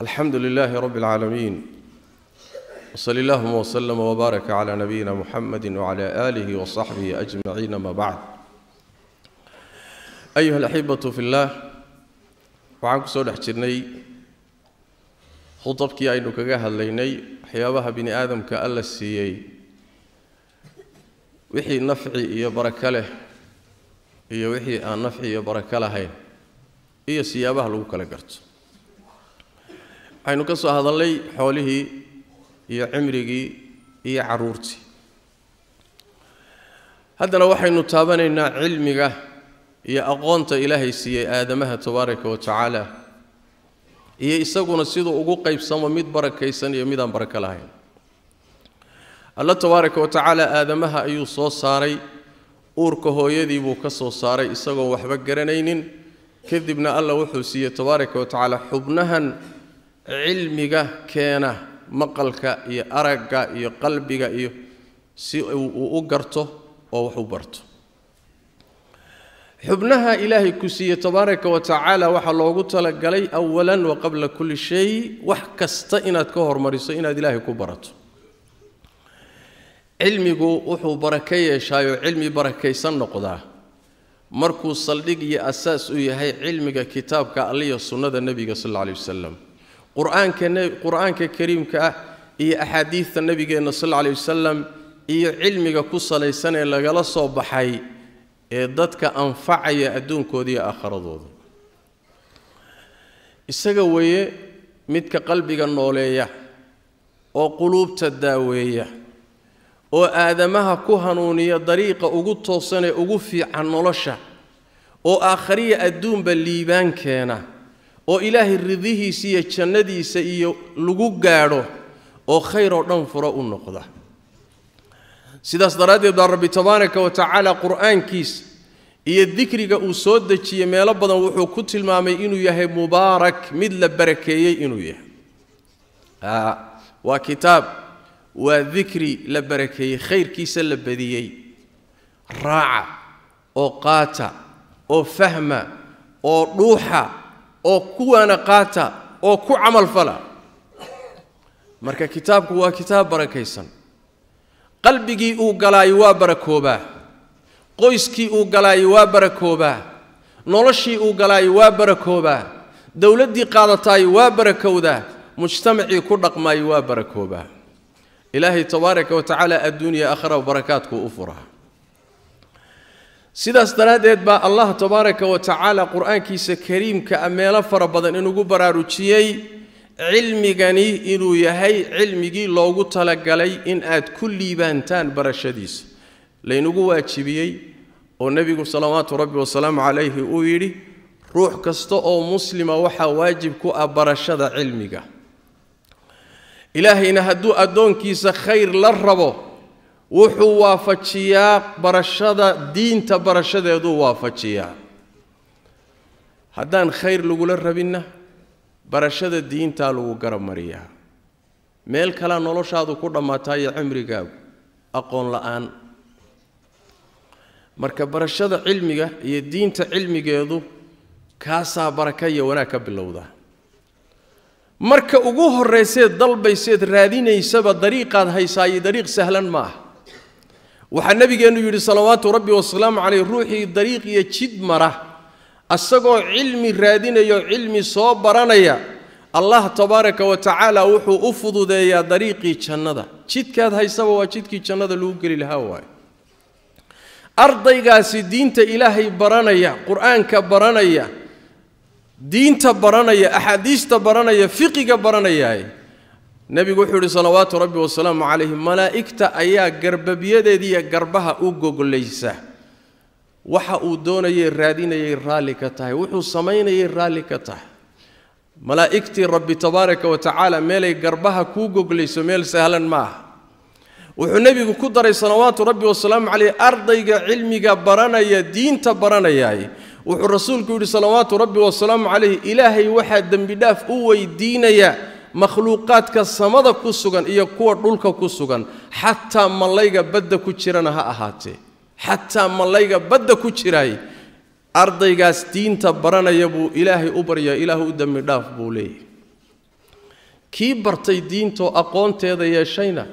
alxamdu lilaahi rabbi اlcaalamiin wsali allahuma wslama wbaaraka cla nabiyina muxamadi wcla aalihi wasaxbihi ajmaciin ama bacd ayuha alaxibatu fi llah waxaan kusoo dhex jirnay khudabkii aynu kaga hadlaynay waxyaabaha bini aadamka alla siiyey wixii nafci iyo barako leh iyo wixii aan nafci iyo barako lahayn iyo siyaabaha lagu kala garto waxaynu ka soo hadallay xoolihii iyo cimrigii iyo caruurtii haddana waxaynu taabanaynaa cilmiga iyo aqoonta ilaahay siiyey aadamaha tabaaraka wa tacaala iyo isaguna siduu ugu qaybsamo mid barakaysan iyo midaan baraka lahayn alla tabaaraka wa tacaala aadamaha ayuu soo saaray uurka hooyadii buu ka soo saaray isagoon waxba garanaynin kadibna alla wuxuu siiyey tabaaraka wa tacaala xubnahan cilmiga keena maqalka iyo aragga iyo qalbiga iyo si uu u garto oo wax u barto xubnaha ilaahay ku siiye tabaaraka wa tacaala waxaa loogu talagalay awalan wa qabla kulli shay wax kasta inaad ka hormariso inaad ilaahay ku barato cilmigu wuxuu baraka yeeshaayoo cilmi barakaysan noqdaa markuu saldhig iyo asaas u yahay cilmiga kitaabka alliya sunnada nebiga sal alla alay wasalam qur-aanka kariimka ah iyo axaadiidta nebigeenna sal aley wasalam iyo cilmiga ku salaysan ee lagala soo baxay ee dadka anfacaya adduunkooda iyo aakharadooda isaga weeye midka qalbiga nooleeya oo quluubta daaweeya oo aadamaha ku hanuuniya dariiqa ugu toosanee ugu fiican nolosha oo aakhariya adduunba liibaan keena oo ilaahay ridihiisa iyo jannadiisa iyo lagu gaadho oo khayr oo dhan furo u noqda sidaas daraaddeed baa rabbi tabaaraka wa tacaala qur'aankiisa iyo dikriga uu soo dejiyey meelo badan wuxuu ku tilmaamay inuu yahay mubaarak mid la barakeeyey inuu yahay waa kitaab waa dikri la barakeeyey khayrkiisa la badiyey raaca oo qaata oo fahma oo dhuuxa oo kuwaana qaata oo ku camal fala marka kitaabku waa kitaab barakaysan qalbigii uu galaayo waa barakoobaa qoyskii uu galaayo waa barakoobaa noloshii uu galaayo waa barakoobaa dowladdii qaadataayo waa barakowdaa mujtamacii ku dhaqmaayo waa barakoobaa ilaahay tabaaraka wa tacaala adduuniya aakhira barakaadkuu u furaa sidaas daraaddeed baa allah tabaaraka wa tacaala qur-aankiisa kariimka a ah meelo fara badan inugu baraarujiyey cilmigani inuu yahay cilmigii loogu talagalay in aad ku liibaantaan barashadiisa laynugu waajibiyey oo nebigu salawaatu rabbi wasalaamu calayhi uu yidhi ruux kasta oo muslima waxaa waajib ku ah barashada cilmiga ilaahayna hadduu addoonkiisa khayr la rabo wuxuu waafajiyaa barashada diinta barashadeeduu waafajiyaa haddaan khayr lagula rabinna barashada diintaa lagu garab mariyaa meel kalaa noloshaadu ku dhammaataa iyo cimrigaagu aqoon la-aan marka barashada cilmiga iyo diinta cilmigeedu kaasaa baraka iyo wanaag ka bilowdaa marka ugu horrayseed dalbayseed raadinaysaba dariiqaad haysaa iyo dariiq sahlan ma ah waxaa nabigeennu yidhi salawaatu rabbi wasalaamu caleyh ruuxii dariiq iyo jid mara isagoo cilmi raadinayo cilmi soo baranaya allah tabaaraka wa tacaala wuxuu u fududeeyaa dariiqii jannada jidkaad haysaba waa jidkii jannada lagu geli lahaa waayo ardaygaasi diinta ilaahay baranaya qur-aanka baranaya diinta baranaya axaadiista baranaya fiqiga baranayaaye nebigu wuxuu idhi salawaatu rabbi wasalaamu calayhi malaa'igta ayaa garbabiyadeediiyo garbaha u gogolaysa waxa uu doonayey raadinayey raalli ka tahay wuxuu samaynayey raalli ka tahay malaa'igtii rabbi tabaaraka wa tacaala meelay garbaha kuu goglayso meel sahlan ma aha wuxuu nebigu ku daray salawaatu rabbi wasalaamu calayh ardayga cilmiga baranaya diinta baranayaay wuxuu rasuulku yidhi salawaatu rabbi wasalaamu calayh ilaahay waxaa dembidhaaf u weydiinayaa makhluuqaadka samada ku sugan iyo kuwa dhulka ku sugan xataa mallayga badda ku jirana ha ahaatee xataa mallayga badda ku jiraay ardaygaas diinta baranaya buu ilaahay u baryaa ilaahu u dembi dhaaf buu leeyahy kii bartay diintoo aqoonteeda yeeshayna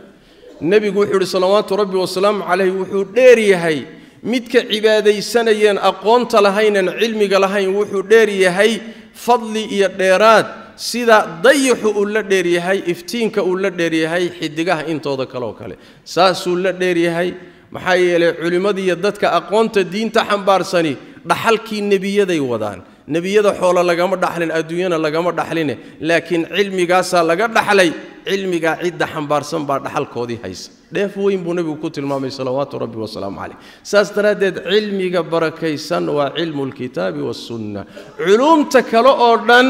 nebigu wuxuu idhi salawaatu rabbi wasalaamu calayh wuxuu dheer yahay midka cibaadaysanayeen aqoonta lahaynan cilmiga lahayn wuxuu dheer yahay fadli iyo dheeraad sida dayixu uu la dheeryahay iftiinka uu la dheeryahay xidigaha intooda kaleoo kale saasuu la dheeryahay maxaa yeelay culimmadiiyo dadka aqoonta diinta xambaarsani dhaxalkii nebiyaday wadaan nebiyada xoolo lagama dhaxlin adduunyana lagama dhaxline laakiin cilmigaasaa laga dhaxlay cilmigaa cidda xambaarsan baa dhaxalkoodii haysa dheef weyn buu nebigu ku tilmaamay salawaatu rabbi wasalaamu caleyh saas daraaddeed cilmiga barakaysan waa cilmu lkitaabi wasunna culuumta kale oo dhan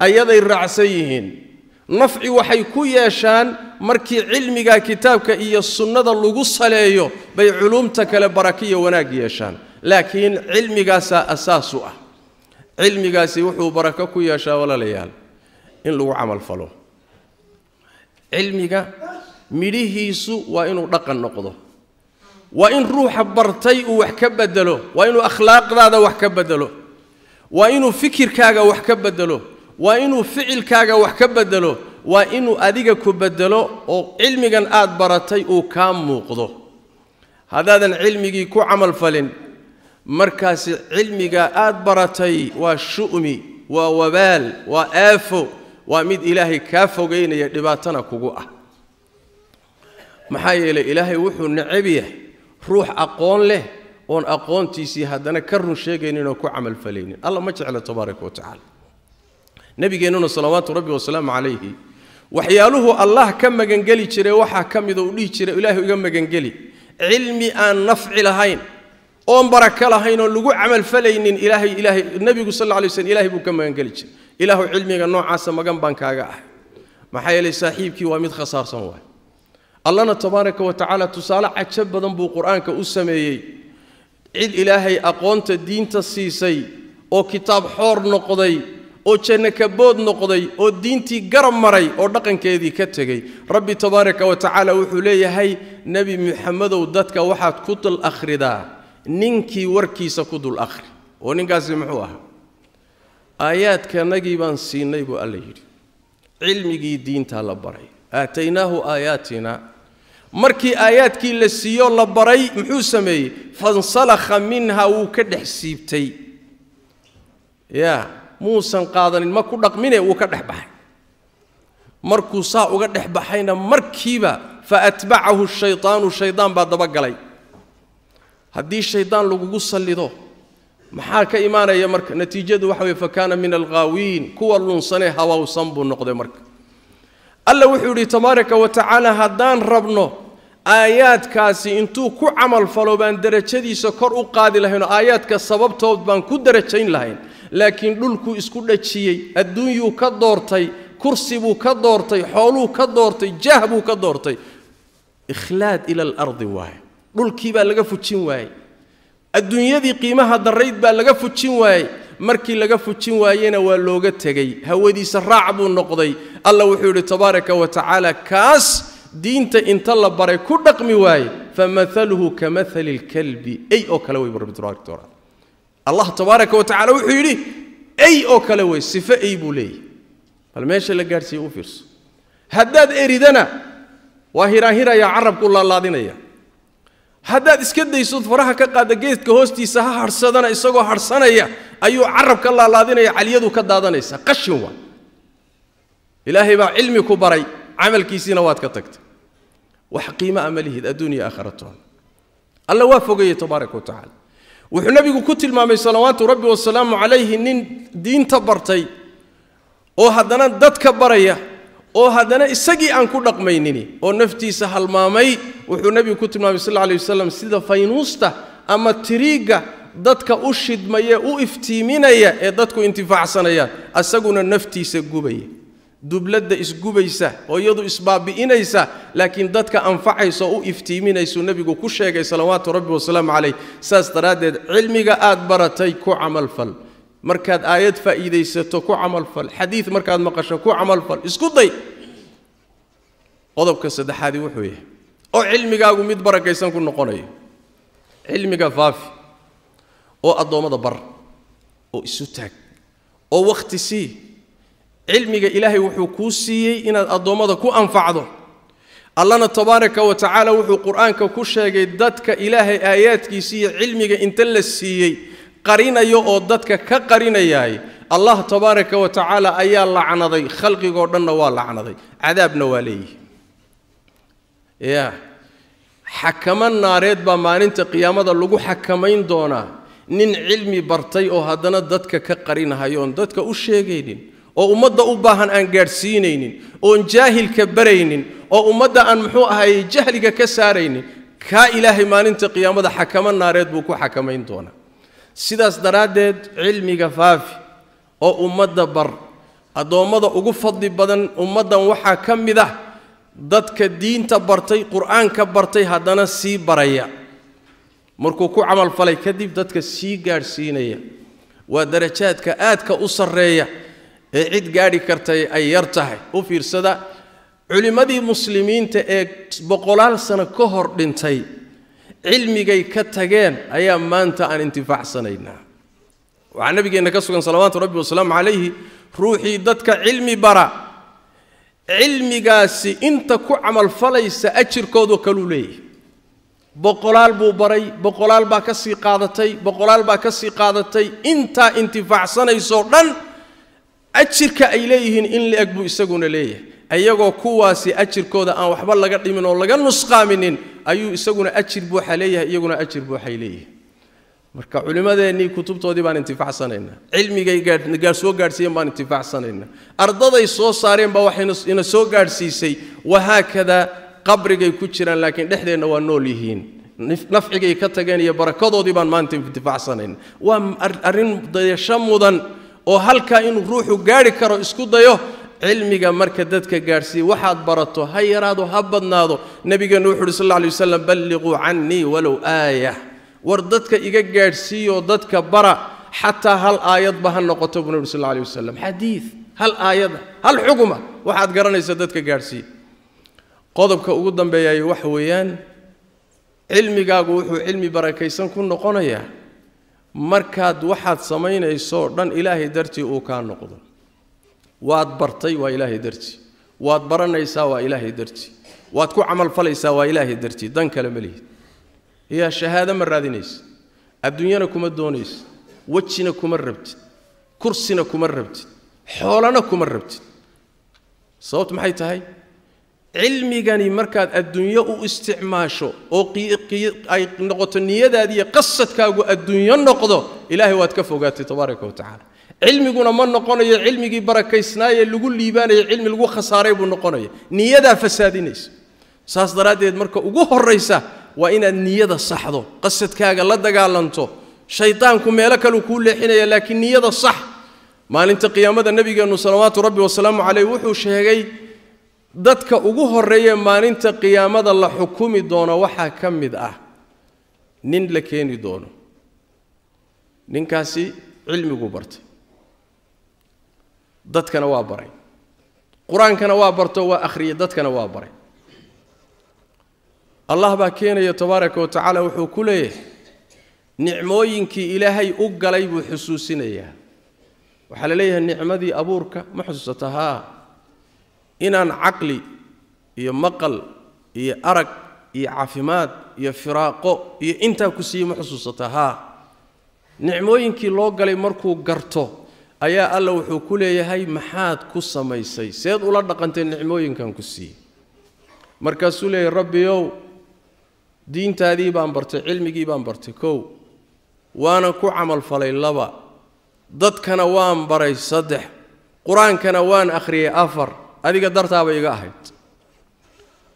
ayaday raacsan yihiin nafci waxay ku yeeshaan markii cilmiga kitaabka iyo sunnada lagu saleeyo bay culuumta kale barakiyo wanaag yeeshaan laakiin cilmigaasaa asaasu ah cilmigaasi wuxuu barako ku yeeshaa walaalayaal in lagu camal falo cilmiga midhihiisu waa inuu dhaqan noqdo waa in ruuxa bartay uu wax ka bedelo waa inuu akhlaaqdaada wax ka bedelo waa inuu fikirkaaga wax ka bedelo waa inuu ficilkaaga wax ka bedelo waa inuu adiga ku bedelo oo cilmigan aad baratay uu kaa muuqdo haddaadan cilmigii ku camal falin markaasi cilmiga aad baratay waa shu'mi waa wabaal waa aafo waa mid ilaahay kaa fogaynaya dhibaatana kugu ah maxaa yeeley ilaahay wuxuu necab yahay ruux aqoon leh oon aqoontiisii haddana ka run sheegaynin oo ku camalfalaynin alla ma jeclo tabaaraka wa tacaala nabigeennuna salawaatu rabbi wasalaamu calayhi waxyaaluhu allah ka magangeli jiray waxaa ka mid oo dhihi jiray ilaahay iga magangeli cilmi aan nafci lahayn oon barako lahayn oon lagu camalfalaynin ilaahay ilaahay nebigu sal alla slm ilahay buu ka magangeli jiray ilaahu cilmiga noocaasa magan baan kaaga ahay maxaa yeelay saaxiibkii waa mid khasaarsan waay allana tabaaraka wa tacaala tusaale cajab badan buu qur-aanka u sameeyey cid ilaahay aqoonta diinta siisay oo kitaab xoor noqday oo janno noqday oo diintii garab maray oo dhaqankeedii ka tegey rabbi tabaaraka wa tacaala wuxuu leeyahay nebi muxamedow dadka waxaad ku dul akhridaa ninkii warkiisa ku dul akhri oo ninkaasi muxuu ahaa aayaadkanagii baan siinay buu alla yidhi cilmigii diintaa la baray aataynaahu aayaatina markii aayaadkii la siiyo la baray muxuu sameeyey fansalakha minha wuu ka dhex siibtay ya muusan qaadanin ma ku dhaqmine wuu ka dhex baxay markuu saa uga dhex baxayna markiiba fa atbacahu shayaanu shaydaan baa dabagalay haddii shaydaan lagugu sallido maxaa ka imaanaya marka natiijadu waxa weye fa kaana min alghaawiin kuwa lunsanee hawawsan buu noqday marka alla wuxuu yidhi tabaaraka wa tacaala haddaan rabno aayaadkaasi intuu ku camal falo baan darajadiisa kor u qaadi lahaynoo aayaadka sababtood baan ku derajayn lahayn laakiin dhulkuu isku dhajiyey adduunyuu ka doortay kursibuu ka doortay xooluu ka doortay jah buu ka doortay ikhlaad ila alardi waaye dhulkii baa laga fujin waayey adduunyadii qiimaha darrayd baa laga fujin waayey markii laga fujin waayena waa looga tegey hawadiisa raac buu noqday alla wuxuu yidhi tabaaraka wa tacaala kaas diinta inta la baray ku dhaqmi waaye famahaluhu kamahali اlkalbi ay oo kale wey rabitbaarak الله تبارك وتعالى وحيري أي أو كلاوي صفة أي بولي فالماشي لقارسي أوفرس هداد إريدنا وهيرا هيرا يا عرب كل الله دينيا هداد اسكدي صوت فرحة كقادة جيت كهوستي سها هرسدنا إسقو هرسنايا أيو عرب كل الله دينيا عليدو كدادنيسا قشوا إلهي با علمي كبري عمل كيسين وات كتكت وحقيمة أمله الدنيا آخرتهم الله وافقه تبارك وتعالى wuxuu nebigu ku tilmaamay salawaatu rabbi wasalaamu calayhi nin diinta bartay oo haddana dadka baraya oo haddana isagii aan ku dhaqmaynini oo naftiisa halmaamay wuxuu nebigu ku tilmaamay sal alay wasalam sida faynuusta ama tiriiga dadka u shidmaya u iftiiminaya ee dadku intifaacsanayaan asaguna naftiisa gubaya dubladda isgubaysa oo iyadu isbaabi'inaysa laakiin dadka anfacaysa u iftiiminaysuu nebigu ku sheegay salawaatu rabbi wasalaamu calayh saas daraaddeed cilmiga aad baratay ku camalfal markaad aayad faa'iidaysato ku camalfal xadiid markaad maqasho ku camalfal isku day qodobka saddexaadii wuxuu yahay oo cilmigaagu mid barakaysan ku noqonayo cilmiga faafi oo addoommada bar oo isu taag oo wakhti sii cilmiga ilaahay wuxuu kuu siiyey inaad addoommada ku anfacdo allana tabaaraka wa tacaala wuxuu qur-aanka ku sheegay dadka ilaahay aayaadkiisi iyo cilmiga inta la siiyey qarinayo oo dadka ka qarinayaay allah tabaaraka wa tacaala ayaa lacnaday khalqigoo dhanna waa lacnaday cadaabna waa leeyihi ya xakamo naareed baa maalinta qiyaamada lagu xakamayn doonaa nin cilmi bartay oo haddana dadka ka qarinahayoon dadka u sheegaynin oo ummadda u baahan aan gaadhsiinaynin oon jaahilka baraynin oo ummadda aan muxuu ahay jahliga ka saaraynin kaa ilaahay maalinta qiyaamada xakamo naareed buu ku xakamayn doonaa sidaas daraaddeed cilmiga faafi oo ummadda bar addoommada ugu fadli badan ummaddan waxaa ka mid ah dadka diinta bartay qur-aanka bartay haddana sii baraya markuu ku camalfalay kadib dadka sii gaadhsiinaya waa darajaadka aadka u sarreeya ee cid gaadhi kartay ay yar tahay u fiirsada culimmadii muslimiinta ee boqolaal sano ka hor dhintay cilmigay ka tageen ayaa maanta aan intifaacsanaynaa waxaa nabigeenna ka sugan salawaatu rabbi wasalaamu calayhi ruuxii dadka cilmi bara cilmigaasi inta ku camalfalaysa ajirkoodoo kaluu leeyahy boqolaal buu baray boqolaal baa ka sii qaadatay boqolaal baa ka sii qaadatay intaa intifaacsanaysoo dhan ajirka ay leeyihiin in la-eg buu isaguna leeyahay ayagoo kuwaasi ajirkooda aan waxba laga dhimin oo laga nusqaaminin ayuu isaguna ajir buuxa leeyahay iyaguna ajir buuxay leeyihiin marka culimmadeennii kutubtoodii baan intifaacsanaynaa cilmigay gaa soo gaadhsiiyeen baan intifaacsanaynaa ardaday soo saareen baa waxay soo gaadhsiisay wahaakadaa qabrigay ku jiraan laakiin dhexdeenna waa nool yihiin nafcigay ka tageen iyo barakadoodii baan maanta intifaacsanaynaa waa arrin dayasho mudan oo halkaa inuu ruuxu gaari karo isku dayo cilmiga marka dadka gaadhsiiye waxaad barato ha yaraado ha badnaado nebigeennu wuxu uhi sal alla lay waslam balliquu cannii walow aaya war dadka iga gaadhsiiyoo dadka bara xataa hal aayadba ha noqoto buu nebi sal alla wasalam xadiid hal aayada hal xuguma waxaad garanaysa dadka gaadhsiiye qodobka ugu dambeeyaayo waxa weeyaan cilmigaagu wuxuu cilmi barakaysan ku noqonayaa markaad waxaad samaynaysoo dhan ilaahay dartii uu kaa noqdo waad bartay waa ilaahay dartii waad baranaysaa waa ilaahay dartii waad ku camalfalaysaa waa ilaahay dartii dan kale ma lihid yaa shahaado ma raadinaysa adduunyana kuma doonaysa wejina kuma rabtid kursina kuma rabtid xoolana kuma rabtid sababtu maxay tahay cilmigani markaad adduunyo u isticmaasho oo ay noqoto niyadaadiiyo qasadkaagu adduunyo noqdo ilaahay waad ka fogaatay tabaaraka wa tacaala cilmiguna ma noqonayo cilmigii barakaysnaayee lagu liibaanaya cilmi lagu khasaaray buu noqonaya niyadaa fasaadinaysa saas daraaddeed marka ugu horraysa waa inaad niyada saxdo qasadkaaga la dagaalanto shaydaanku meelo kaleu kuu leexinaya laakiin niyada sax maalinta qiyaamada nabigeennu salawaatu rabbi wasalaamu caleyh wuxuu sheegay dadka ugu horeeye maalinta qiyaamada la xukumi doono waxaa ka mid ah nin la keeni doono ninkaasi cilmiguu bartay dadkana waa baray qur-aankana waa barto waa akhriyay dadkana waa baray allah baa keenaya tabaaraka wa tacaala wuxuu ku leeyahay nicmooyinkii ilaahay u galay buu xusuusinayaa waxaa la leeyahay nicmadii abuurka ma xusuusata haa inaan caqli iyo maqal iyo arag iyo caafimaad iyo firaaqo iyo intaa ku siiyey ma xusuusata haa nicmooyinkii loo galay markuu garto ayaa alla wuxuu ku leeyahay maxaad ku samaysay seed ula dhaqantay nicmooyinkan ku siiyey markaasuu leeyahay rabbiyow diintaadii baan bartay cilmigii baan bartay kow waana ku camalfalay laba dadkana waan baray saddex qur-aankana waan akhriyay afar adiga dartaaba iga ahayd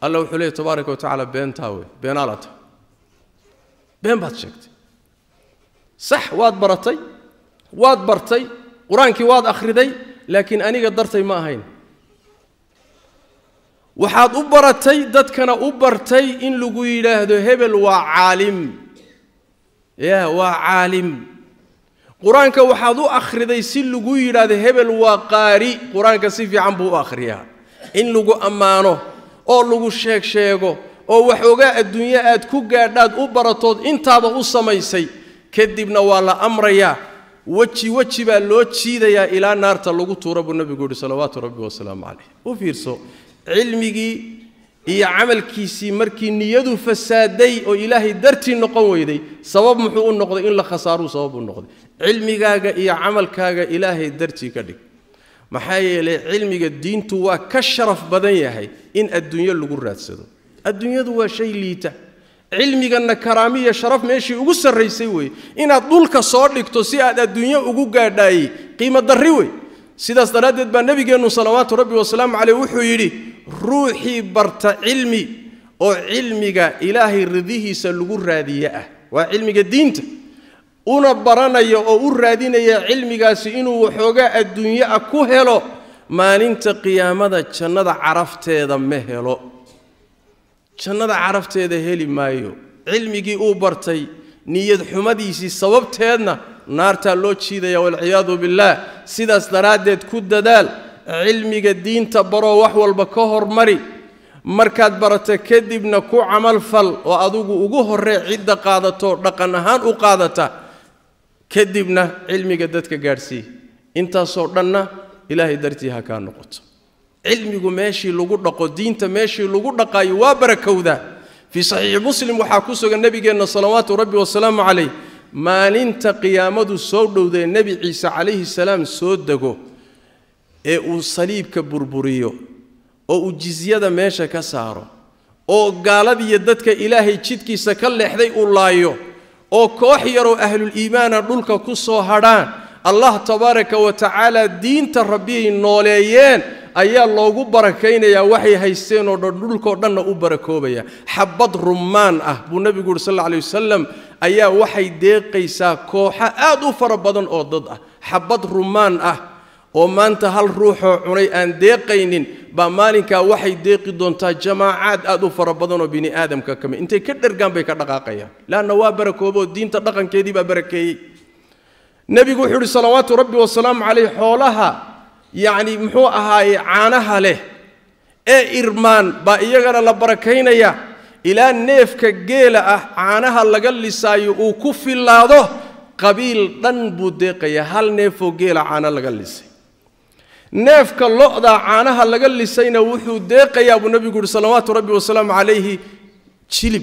alla wuxuu leeyay tobaaraka wa tacaala beentaa wey beenaa la been baad sheegtay sax waad baratay waad bartay qur-aankii waad akhriday laakiin aniga dartay ma ahayn waxaad u baratay dadkana u bartay in lagu yidhaahdo hebel waa caalim ya waa caalim qur-aanka waxaad u akhriday si lagu yidhaahdo hebel waa qaari qur-aanka si fiican buu u akhriyaa in lagu ammaano oo lagu sheeg sheego oo waxoogaa adduunye aad ku gaadhaad u baratood intaaba u samaysay kadibna waa la amrayaa weji weji baa loo jiidayaa ilaa naarta lagu tuura buu nabigu yihi salawaatu rabbi wasalaamu caleyh u fiirso cilmigii iyo camalkiisii markii niyadu fasaaday oo ilaahay dartii noqon weyday sabab muxuu u noqday in la khasaaruu sabab u noqday cilmigaaga iyo camalkaaga ilaahay dartii ka dhig maxaa yeelay cilmiga diintu waa ka sharaf badan yahay in adduunyo lagu raadsado adduunyadu waa shay liita cilmiganna karaami iyo sharaf meeshii ugu sarraysay wey inaad dhulka soo dhigto si aad adduunyo ugu gaadhaayey qiimo darri wey sidaas daraaddeed baa nebigeennu salawaatu rabbi wasalaamu caleyh wuxuu yidhi ruuxii barta cilmi oo cilmiga ilaahay ridihiisa lagu raadiye ah waa cilmiga diinta una baranaya oo u raadinaya cilmigaasi inuu waxoogaa adduunyo a ah ku helo maalinta qiyaamada jannada carafteeda ma helo jannada carafteeda heli maayo cilmigii uu bartay niyad xumadiisii sababteedna naartaa loo jiidaya walciyaadu billaah sidaas daraaddeed ku dadaal cilmiga diinta baroo wax walba ka hormari markaad barata kadibna ku camal fal oo adigu ugu horee cidda qaadato dhaqan ahaan u qaadata kadibna cilmiga dadka gaadhsiiy intaasoo dhanna ilaahay dartii ha kaa noqoto cilmigu meeshii lagu dhaqo diinta meeshii lagu dhaqaayo waa barakowdaa fii saxiixi muslim waxaa ku sugan nebigeenna salawaatu rabbi wasalaamu calayh maalinta qiyaamadu soo dhowdee nebi ciise calayhi salaam soo dego ee uu saliibka burburiyo oo uu jizyada meesha ka saaro oo gaaladiiyo dadka ilaahay jidkiisa ka leexday uu laayo oo koox yaroo ahlul-iimaana dhulka ku soo hadhaan allah tabaaraka wa tacaala diinta rabbiay nooleeyeen ayaa loogu barakaynayaa waxay haysteen oo dhan dhulkao dhanna u barakoobaya xabad rummaan ah buu nebigu yuhi sal alla alay wasalam ayaa waxay deeqaysaa kooxo aad u fara badan oo dad ah xabad rummaan ah oo maanta hal ruuxoo cunay aan deeqaynin baa maalinkaa waxay deeqi doontaa jamaacaad aad u fara badanoo bini aadamka ka mid intay ka dhergaan bay ka dhaqaaqayaan leanna waa barakoobaoo diinta dhaqankeedii baa barakeeyey nebigu wuxuu uhi salawaatu rabbi wasalaamu caleyh xoolaha yacni muxuu ahaaye caanaha leh ee irmaan baa iyagana la barakaynayaa ilaa neefka geela ah caanaha laga lisaayo uu ku fillaado qabiil dhan buu deeqayaa hal neefoo geela caana laga lisay نفك اللقضة عنها اللقاء اللي سينا وحو ديقة يا أبو نبي قول صلوات ربي وسلام عليه تشيلب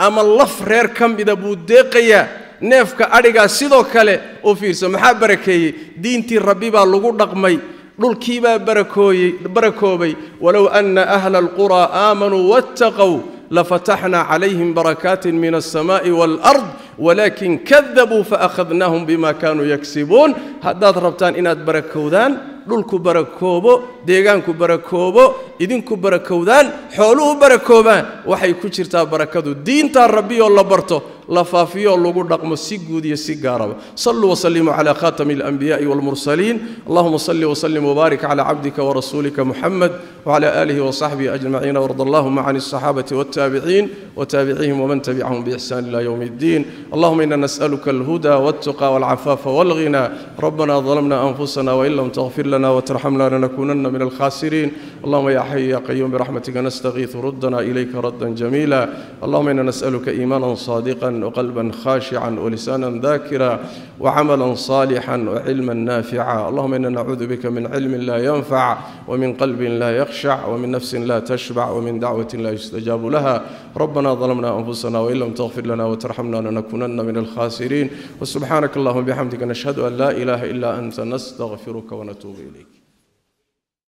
أما اللف رير كم إذا بو ديقة يا نفك أريقا سيدو كالي وفير سمحا بركي دين تير ربي با لغو دقمي لول كيبا بركوي بركوبي ولو أن أهل القرى آمنوا واتقوا لفتحنا عليهم بركات من السماء والأرض ولكن كذبوا فأخذناهم بما كانوا يكسبون هذا ربتان إنات بركوذان dhulku barakoobo deegaanku barakoobo idinku barakowdaan xooluhu barakoobaan waxay ku jirtaa barakadu diintaa rabbiyoo la barto la faafiyo lagu dhaqmo si guud iyo si gaaraba saluu waslimuu calaa khaatami alanbiyaai walmursaliin allahuma salli wslim wbaarik calaa cabdika warasuulika muxamed wcala aalihi wasaxbihi ajmaciin warda allahuma can alsaxaabati waltaabiciin wtaabicihim waman tabicahum biixsan ila ywm اddiin allahuma ina nas'aluka alhuda waltuqa walcafaafa walghina rabbana ظalamna anfusana wain lam tغfir lana wtrxamna lanakunana min alkhasiriin allahuma ya حي يا قيوم برحمتك نستغيث ردنا إليك ردا جميلا اللهم إنا نسألك إيمانا صادقا وقلبا خاشعا ولسانا ذاكرا وعملا صالحا وعلما نافعا اللهم إنا نعوذ بك من علم لا ينفع ومن قلب لا يخشع ومن نفس لا تشبع ومن دعوة لا يستجاب لها ربنا ظلمنا أنفسنا وإن لم تغفر لنا وترحمنا لنكونن من الخاسرين وسبحانك اللهم بحمدك نشهد أن لا إله إلا أنت نستغفرك ونتوب إليك